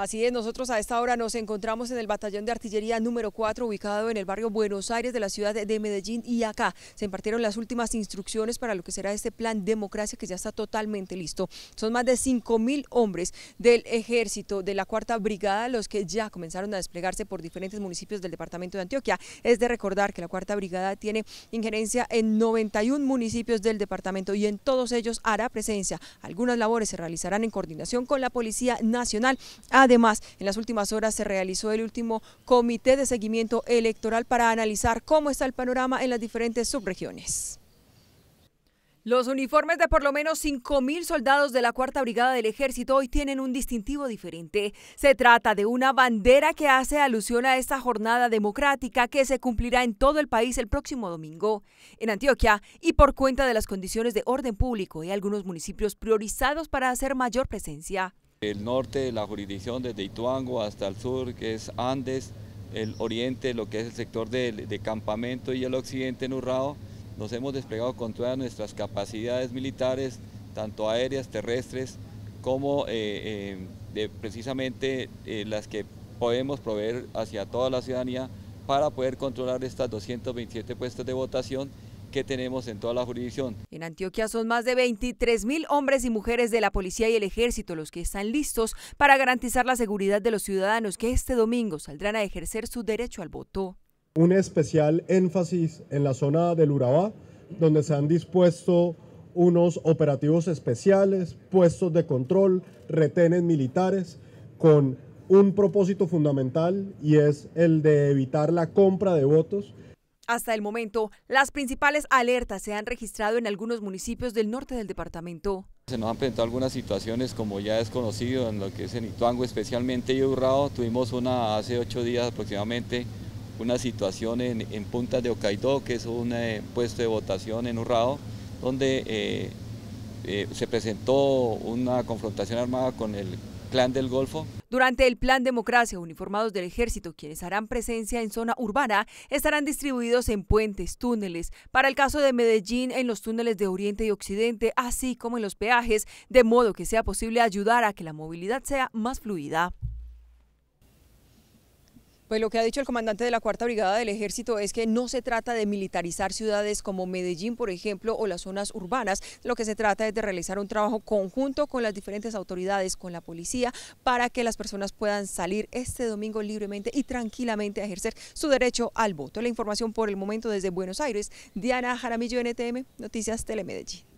Así es, nosotros a esta hora nos encontramos en el batallón de artillería número 4 ubicado en el barrio Buenos Aires de la ciudad de Medellín y acá se impartieron las últimas instrucciones para lo que será este plan democracia que ya está totalmente listo. Son más de cinco mil hombres del ejército de la cuarta brigada los que ya comenzaron a desplegarse por diferentes municipios del departamento de Antioquia. Es de recordar que la cuarta brigada tiene injerencia en 91 municipios del departamento y en todos ellos hará presencia. Algunas labores se realizarán en coordinación con la Policía Nacional. A Además, en las últimas horas se realizó el último comité de seguimiento electoral para analizar cómo está el panorama en las diferentes subregiones. Los uniformes de por lo menos 5.000 soldados de la Cuarta Brigada del Ejército hoy tienen un distintivo diferente. Se trata de una bandera que hace alusión a esta jornada democrática que se cumplirá en todo el país el próximo domingo. En Antioquia, y por cuenta de las condiciones de orden público, y algunos municipios priorizados para hacer mayor presencia. El norte de la jurisdicción, desde Ituango hasta el sur, que es Andes, el oriente, lo que es el sector de, campamento y el occidente en Urrao, nos hemos desplegado con todas nuestras capacidades militares, tanto aéreas, terrestres, como eh, eh, de precisamente eh, las que podemos proveer hacia toda la ciudadanía para poder controlar estas 227 puestos de votación que tenemos en toda la jurisdicción. En Antioquia son más de 23 mil hombres y mujeres de la policía y el ejército los que están listos para garantizar la seguridad de los ciudadanos que este domingo saldrán a ejercer su derecho al voto. Un especial énfasis en la zona del Urabá, donde se han dispuesto unos operativos especiales, puestos de control, retenes militares, con un propósito fundamental y es el de evitar la compra de votos hasta el momento, las principales alertas se han registrado en algunos municipios del norte del departamento. Se nos han presentado algunas situaciones, como ya es conocido, en lo que es en Ituango, especialmente y Urrao. Tuvimos una hace ocho días aproximadamente, una situación en, Punta de Ocaidó, que es un eh, puesto de votación en Urrao, donde eh, eh, se presentó una confrontación armada con el Clan del Golfo. Durante el Plan Democracia, uniformados del ejército, quienes harán presencia en zona urbana, estarán distribuidos en puentes, túneles, para el caso de Medellín, en los túneles de Oriente y Occidente, así como en los peajes, de modo que sea posible ayudar a que la movilidad sea más fluida. Pues lo que ha dicho el comandante de la Cuarta Brigada del Ejército es que no se trata de militarizar ciudades como Medellín, por ejemplo, o las zonas urbanas. Lo que se trata es de realizar un trabajo conjunto con las diferentes autoridades, con la policía, para que las personas puedan salir este domingo libremente y tranquilamente a ejercer su derecho al voto. La información por el momento desde Buenos Aires. Diana Jaramillo, NTM, Noticias Telemedellín.